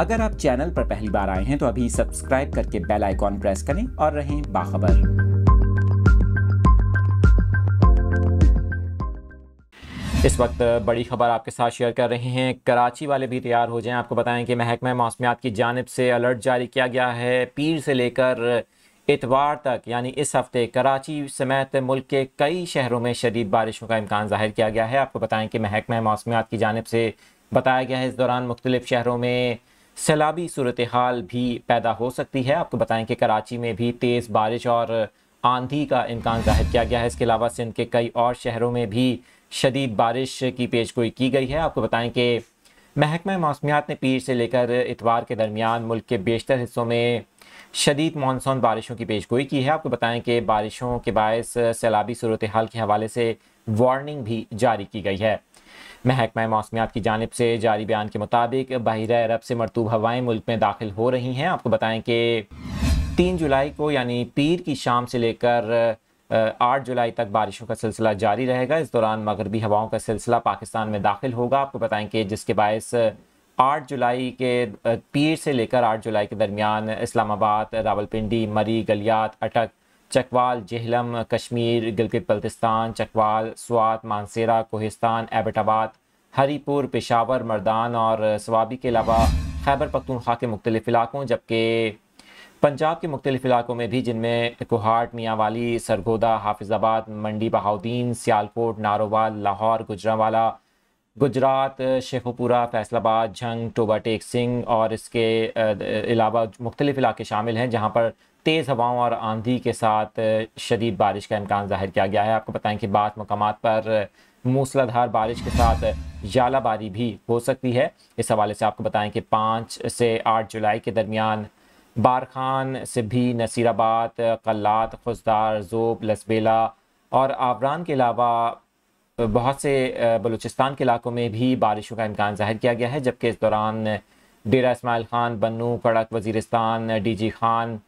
अगर आप चैनल पर पहली बार आए हैं तो अभी सब्सक्राइब करके बेल आइकॉन प्रेस करें और रहें बाखबर इस वक्त बड़ी खबर आपके साथ शेयर कर रहे हैं कराची वाले भी तैयार हो जाएं आपको बताएं कि महकमा मौसमियात की जानब से अलर्ट जारी किया गया है पीर से लेकर इतवार तक यानी इस हफ्ते कराची समेत मुल्क के कई शहरों में शदीद बारिशों का इम्कान जाहिर किया गया है आपको बताएं कि महकमा मौसमियात की जानब से बताया गया है इस दौरान मुख्तलिफ शहरों में सैलाबी सूरत हाल भी पैदा हो सकती है आपको बताएं कि कराची में भी तेज़ बारिश और आंधी का इम्कान जाहिर किया गया है इसके अलावा सिंध के कई और शहरों में भी शदीद बारिश की पेश गोई की गई है आपको बताएं कि महकमा मौसमियात ने पीर से लेकर इतवार के दरमियान मुल्क के बेशतर हिस्सों में शदीद मानसून बारिशों की पेश गोई की है आपको बताएं कि बारिशों के बायस सैलाबी सूरत हाल के हवाले से वार्निंग भी जारी की गई है महकमा मौसमियात की जानब से जारी बयान के मुताबिक बहिर अरब से मरतूब हवाएं मुल्क में दाखिल हो रही हैं आपको बताएं कि तीन जुलाई को यानी पीर की शाम से लेकर आठ जुलाई तक बारिशों का सिलसिला जारी रहेगा इस दौरान मगरबी हवाओं का सिलसिला पाकिस्तान में दाखिल होगा आपको बताएं कि जिसके बायस आठ जुलाई के पीर से लेकर आठ जुलाई के दरमियान इस्लामाबाद रावलपिंडी मरी गलियात अटक चकवाल जहलम कश्मीर गिलगित बल्तिस्तान चकवाल स्वात मानसेरा कोहिस्तान एबटाबाद हरीपुर पेशावर मर्दान और स्वाबी के अलावा खैबर पख्तूनख्वा के मुख्तलिफ इलाकों जबकि पंजाब के मुख्तलिफ इलाकों में भी जिनमें कोहाट मियाँवाली सरगोदा हाफिजाबाद मंडी बहाउद्दीन सियालकोट नारोवाल लाहौर गुजरावाला गुजरात शेखोपुरा फैसलाबाद झंग टोबा टेक सिंह और इसके अलावा मुख्तलिफ इलाके शामिल हैं जहाँ पर तेज़ हवाओं और आंधी के साथ शदीद बारिश का इम्कान जाहिर किया गया है आपको बताएं कि बाद मकाम पर मूसलाधार बारिश के साथ जालाबारी भी हो सकती है इस हवाले से आपको बताएं कि पाँच से आठ जुलाई के दरमियान बारखान सिभी नसीराबाद कल्लात खुशदार जोब लसबेला और आबरान के अलावा बहुत से बलूचिस्तान के इलाकों में भी बारिशों का इम्कान जाहिर किया गया है जबकि इस दौरान डेरा इसमाइल खान बन्नू कड़क वजीरस्तान डी जी खान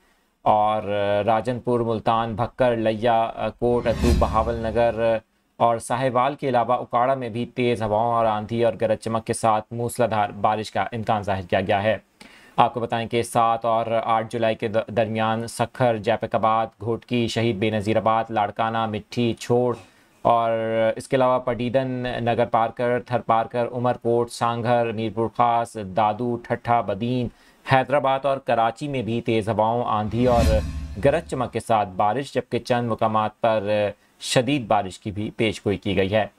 और राजनपुर मुल्तान भक्कर लैया कोट अतू बहावल नगर और साहिवाल के अलावा उकाड़ा में भी तेज़ हवाओं और आंधी और गरज चमक के साथ मूसलाधार बारिश का इम्कान जाहिर किया गया है आपको बताएं कि सात और आठ जुलाई के दरमियान सखर जयपकाबाद घोटकी शहीद बेनज़ीराबाद लाड़काना मिट्टी छोड़ और इसके अलावा पडीदन नगर पारकर थर पारकर उमरकोट सांगर मीरपुर खास दादू ठट्ठा बदीन हैदराबाद और कराची में भी तेज़ हवाओं आंधी और गरज चमक के साथ बारिश जबकि चंद मकाम पर शदीद बारिश की भी पेश गोई की गई है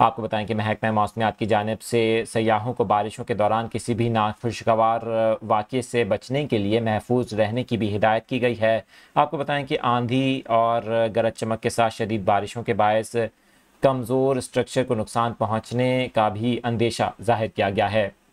आपको बताएं कि महकमा मौसमियात की जानब से सयाहों को बारिशों के दौरान किसी भी नाखुशगवार वाक़े से बचने के लिए महफूज रहने की भी हिदायत की गई है आपको बताएं कि आंधी और गरज चमक के साथ शदीद बारिशों के बायस कमज़ोर स्ट्रक्चर को नुकसान पहुँचने का भी अंदेशा जाहिर किया गया है